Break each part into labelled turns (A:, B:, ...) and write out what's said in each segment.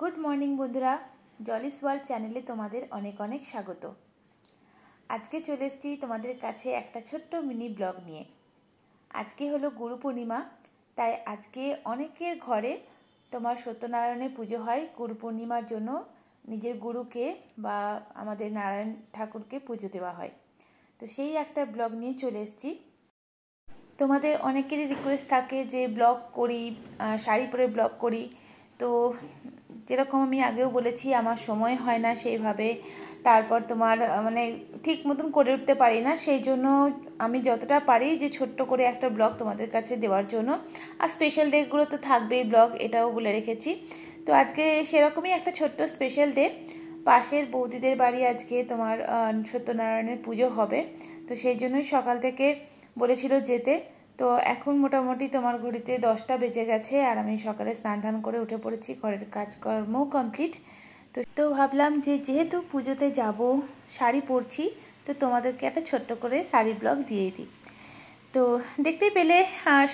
A: good morning বন্ধুরা জলিস world চ্যানেলে তোমাদের অনেক অনেক স্বাগত আজকে চলে এসেছি তোমাদের কাছে একটা ছোট্ট মিনি ব্লগ নিয়ে আজকে হলো গুরু পূর্ণিমা তাই আজকে অনেকের ঘরে তোমার সত্যনারায়ণের পুজো হয় গুরু পূর্ণিমার জন্য নিজের গুরুকে বা আমাদের নারায়ণ ঠাকুরকে পুজো দেওয়া হয় তো সেই একটা ব্লগ নিয়ে চলে এসেছি তোমাদের অনেকেরই রিকোয়েস্ট থাকে যে ব্লগ করি শাড়ি পরে ব্লগ করি তো যেরকম আমি আগেও বলেছি আমার সময় হয় না সেইভাবে তারপর তোমার মানে ঠিক মতন করে উঠতে পারি না সেই জন্য আমি যতটা পারি যে ছোট্ট করে একটা ব্লগ তোমাদের কাছে দেওয়ার জন্য আর স্পেশাল ডেগুলো তো থাকবেই ব্লগ এটাও বলে রেখেছি তো আজকে সেরকমই একটা ছোট্ট স্পেশাল ডে পাশের বৌদিদের বাড়ি আজকে তোমার সত্যনারায়ণের পুজো হবে তো সেই জন্যই সকাল থেকে বলেছিল যেতে তো এখন মোটামুটি তোমার ঘড়িতে দশটা বেজে গেছে আর আমি সকালে স্নান ধান করে উঠে পড়েছি ঘরের কাজকর্ম কমপ্লিট তো তো ভাবলাম যে যেহেতু পুজোতে যাব শাড়ি পরছি তো তোমাদেরকে একটা ছোট্ট করে শাড়ি ব্লগ দিয়ে দিই তো দেখতেই পেলে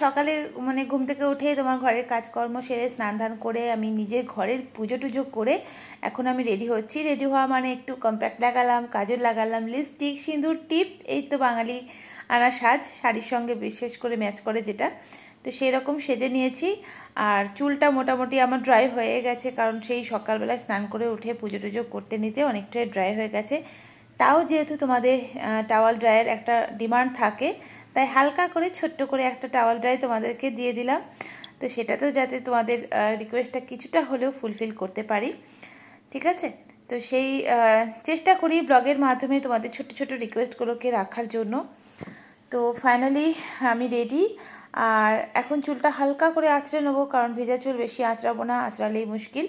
A: সকালে মানে ঘুম থেকে উঠে তোমার ঘরের কাজকর্ম সেরে স্নান ধান করে আমি নিজে ঘরের পুজো টুজো করে এখন আমি রেডি হচ্ছি রেডি হওয়া মানে একটু কম্প্যাক্ট লাগালাম কাজল লাগালাম লিপস্টিক সিঁদুর টিপ এই তো বাঙালি আনা সাজ শাড়ির সঙ্গে বিশেষ করে ম্যাচ করে যেটা তো সেই রকম সেজে নিয়েছি আর চুলটা মোটামুটি আমার ড্রাই হয়ে গেছে কারণ সেই সকালবেলায় স্নান করে উঠে পুজো টুজো করতে নিতে অনেকটাই ড্রাই হয়ে গেছে তাও যেহেতু তোমাদের টাওয়াল ড্রায়ার একটা ডিমান্ড থাকে তাই হালকা করে ছোট্ট করে একটা টাওয়াল ড্রাই তোমাদেরকে দিয়ে দিলাম তো সেটাতেও যাতে তোমাদের রিকোয়েস্টটা কিছুটা হলেও ফুলফিল করতে পারি ঠিক আছে তো সেই চেষ্টা করি ব্লগের মাধ্যমে তোমাদের ছোট ছোট রিকোয়েস্টগুলোকে রাখার জন্য তো ফাইনালি আমি রেডি আর এখন চুলটা হালকা করে আঁচড়ে নেবো কারণ ভেজা চুল বেশি আঁচড়াবো না আঁচড়ালেই মুশকিল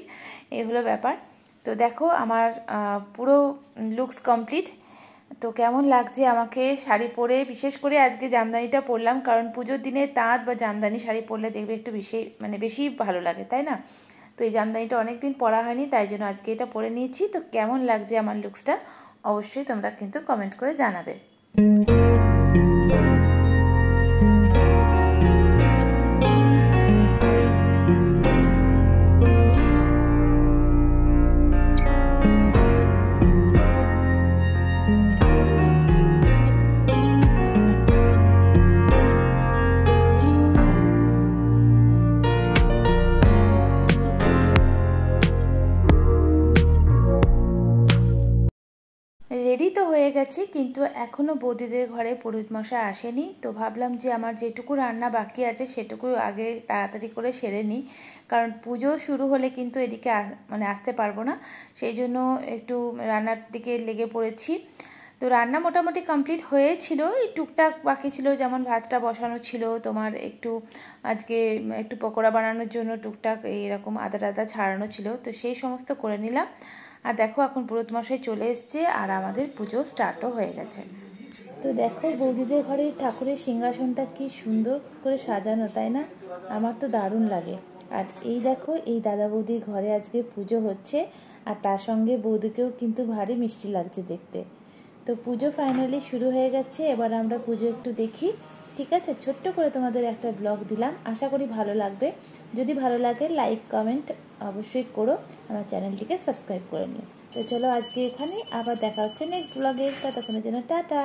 A: এগুলো ব্যাপার তো দেখো আমার পুরো লুকস কমপ্লিট তো কেমন লাগছে আমাকে শাড়ি পরে বিশেষ করে আজকে জামদানিটা পরলাম কারণ পুজোর দিনে তাঁত বা জামদানি শাড়ি পরলে দেখবে একটু বেশি মানে বেশি ভালো লাগে তাই না তো এই জামদানিটা অনেক দিন পরা হয়নি তাই জন্য আজকে এটা পরে নিয়েছি তো কেমন লাগছে আমার লুকসটা অবশ্যই তোমরা কিন্তু কমেন্ট করে জানাবে রেডি তো হয়ে গেছি কিন্তু এখনও বৌদিদের ঘরে পুরোহিত মশাই আসেনি তো ভাবলাম যে আমার যেটুকু রান্না বাকি আছে সেটুকু আগে তাড়াতাড়ি করে সেরে নিই কারণ পুজো শুরু হলে কিন্তু এদিকে মানে আসতে পারবো না সেই জন্য একটু রান্নার দিকে লেগে পড়েছি তো রান্না মোটামুটি কমপ্লিট হয়েছিল এই টুকটাক বাকি ছিল যেমন ভাতটা বসানো ছিল তোমার একটু আজকে একটু পকোড়া বানানোর জন্য টুকটাক এরকম আদা টাদা ছাড়ানো ছিল তো সেই সমস্ত করে নিলাম আর দেখো এখন পুরোতমশাই চলে এসছে আর আমাদের পুজো স্টার্টও হয়ে গেছে তো দেখো বৌদিদের ঘরে ঠাকুরের সিংহাসনটা কি সুন্দর করে সাজানো তাই না আমার তো দারুণ লাগে আর এই দেখো এই দাদা বৌদির ঘরে আজকে পুজো হচ্ছে আর তার সঙ্গে বৌদিকেও কিন্তু ভারী মিষ্টি লাগছে দেখতে তো পুজো ফাইনালি শুরু হয়ে গেছে এবার আমরা পুজো একটু দেখি ঠিক আছে ছোট্ট করে তোমাদের একটা ব্লগ দিলাম আশা করি ভালো লাগবে যদি ভালো লাগে লাইক কমেন্ট অবশ্যই করো আমার চ্যানেলটিকে সাবস্ক্রাইব করে নিও তো চলো আজকে এখানে আবার দেখা হচ্ছে নেক্সট ব্লগে ততক্ষণের জন্য টাটা